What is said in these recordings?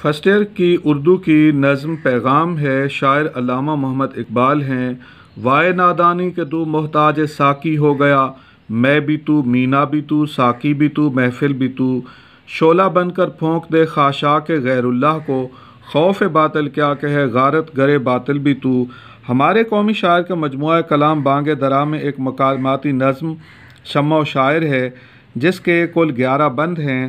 first year کی اردو کی نظم پیغام ہے شاعر علامہ محمد اقبال ہیں وائے نادانی کے دو محتاج ساکی ہو گیا میں بھی تو مینا بھی تو ساکی بھی تو محفل بھی تو شعلہ بن کر پھونک دے خاشا کے غیر اللہ کو خوف باطل کیا کہے غارت گرے باطل بھی تو ہمارے قومی شاعر کا مجموعہ کلام بانگ درا میں ایک مقاماتی نظم شمع و شاعر ہے جس کے کل گیارہ بند ہیں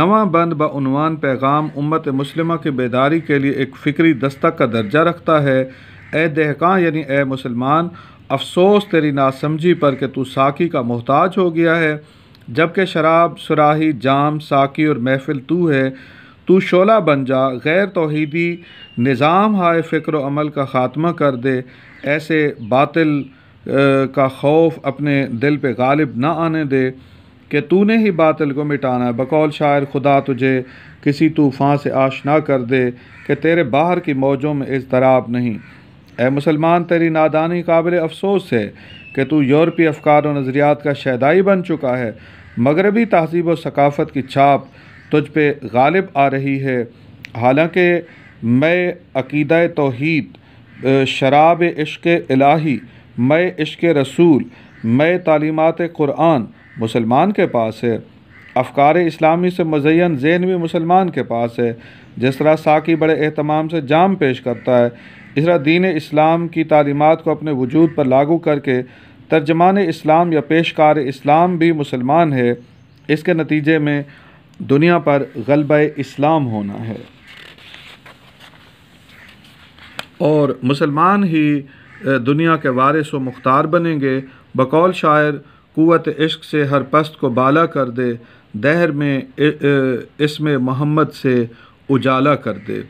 نواں بند بعنوان پیغام امت مسلمہ کی بیداری کے لیے ایک فکری دستک کا درجہ رکھتا ہے اے دہکان یعنی اے مسلمان افسوس تیری ناسمجھی پر کہ تو ساکی کا محتاج ہو گیا ہے جبکہ شراب سراہی جام ساکی اور محفل تو ہے تو شعلہ بن جا غیر توحیدی نظام ہائے فکر و عمل کا خاتمہ کر دے ایسے باطل کا خوف اپنے دل پہ غالب نہ آنے دے کہ تو نے ہی باطل کو مٹانا ہے بقول شاعر خدا تجھے کسی طوفان سے آشنا کر دے کہ تیرے باہر کی موجوں میں اضطراب نہیں اے مسلمان تیری نادانی قابل افسوس ہے کہ تو یورپی افکار و نظریات کا شہدائی بن چکا ہے مغربی تہذیب و ثقافت کی چھاپ تجھ پہ غالب آ رہی ہے حالانکہ میں عقیدہ توحید شراب عشق الہی میں عشق رسول میں تعلیمات قرآن مسلمان کے پاس ہے افکار اسلامی سے مزین ذہن بھی مسلمان کے پاس ہے جس طرح ساکی بڑے اہتمام سے جام پیش کرتا ہے اس طرح دین اسلام کی تعلیمات کو اپنے وجود پر لاگو کر کے ترجمان اسلام یا پیشکار اسلام بھی مسلمان ہے اس کے نتیجے میں دنیا پر غلبہ اسلام ہونا ہے اور مسلمان ہی دنیا کے وارث و مختار بنیں گے بقول شاعر قوت عشق سے ہر پست کو بالا کر دے دہر میں اسم محمد سے اجالا کر دے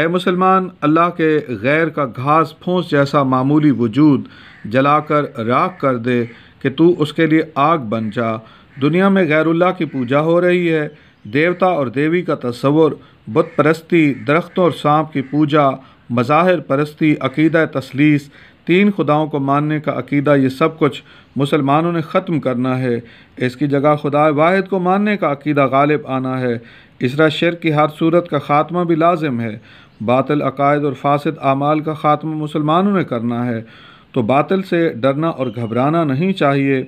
اے مسلمان اللہ کے غیر کا گھاس پھونس جیسا معمولی وجود جلا کر راگ کر دے کہ تو اس کے لیے آگ بن جا دنیا میں غیر اللہ کی پوجا ہو رہی ہے دیوتا اور دیوی کا تصور بت پرستی درختوں اور سانپ کی پوجا مظاہر پرستی عقیدہ تسلیس تین خداؤں کو ماننے کا عقیدہ یہ سب کچھ مسلمانوں نے ختم کرنا ہے اس کی جگہ خدا واحد کو ماننے کا عقیدہ غالب آنا ہے اسرا شرک کی ہر صورت کا خاتمہ بھی لازم ہے باطل عقائد اور فاسد اعمال کا خاتمہ مسلمانوں نے کرنا ہے تو باطل سے ڈرنا اور گھبرانا نہیں چاہیے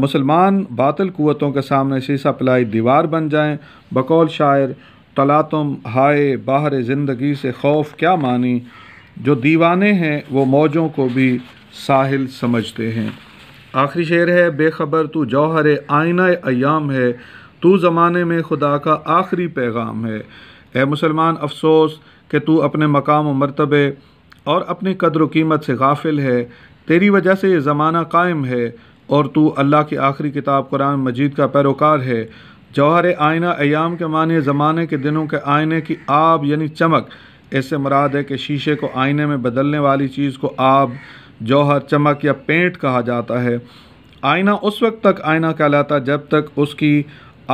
مسلمان باطل قوتوں کے سامنے سیسا پلائی دیوار بن جائیں بقول شاعر ٹلا تم ہائے باہر زندگی سے خوف کیا مانی جو دیوانے ہیں وہ موجوں کو بھی ساحل سمجھتے ہیں آخری شعر ہے بے خبر تو جوہر آئینہ ایام ہے تو زمانے میں خدا کا آخری پیغام ہے اے مسلمان افسوس کہ تو اپنے مقام و مرتبے اور اپنی قدر و قیمت سے غافل ہے تیری وجہ سے یہ زمانہ قائم ہے اور تو اللہ کی آخری کتاب قرآن مجید کا پیروکار ہے جوہر آئینہ ایام کے معنی زمانے کے دنوں کے آئینے کی آب یعنی چمک اس سے مراد ہے کہ شیشے کو آئینے میں بدلنے والی چیز کو آب جوہر چمک یا پینٹ کہا جاتا ہے آئینہ اس وقت تک آئینہ کہلاتا جب تک اس کی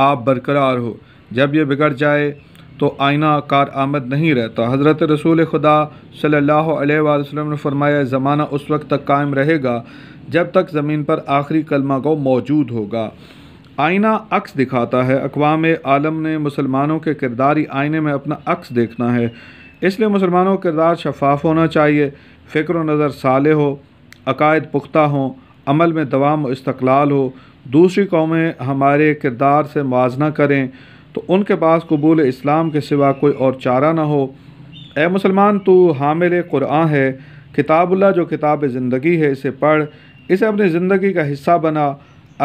آب برقرار ہو جب یہ بگڑ جائے تو آئینہ کار آمد نہیں رہتا حضرت رسول خدا صلی اللہ علیہ وآلہ وسلم نے فرمایا زمانہ اس وقت تک قائم رہے گا جب تک زمین پر آخری کلمہ کو موجود ہوگا آئینہ عکس دکھاتا ہے اقوام عالم نے مسلمانوں کے کرداری آئینے میں اپنا عکس دیکھنا ہے اس لیے مسلمانوں کا کردار شفاف ہونا چاہیے فکر و نظر صالح ہو عقائد پختہ ہوں عمل میں دوام و استقلال ہو دوسری قومیں ہمارے کردار سے موازنہ کریں تو ان کے پاس قبول اسلام کے سوا کوئی اور چارہ نہ ہو اے مسلمان تو حامل قرآن ہے کتاب اللہ جو کتاب زندگی ہے اسے پڑھ اسے اپنی زندگی کا حصہ بنا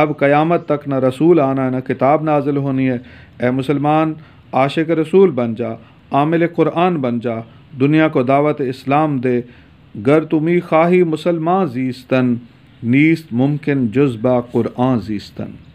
اب قیامت تک نہ رسول آنا ہے نہ کتاب نازل ہونی ہے اے مسلمان عاشق رسول بن جا عامل قرآن بن جا دنیا کو دعوت اسلام دے گر تمی خواہی مسلمان زیستن نیست ممکن جزبہ قرآن زیستن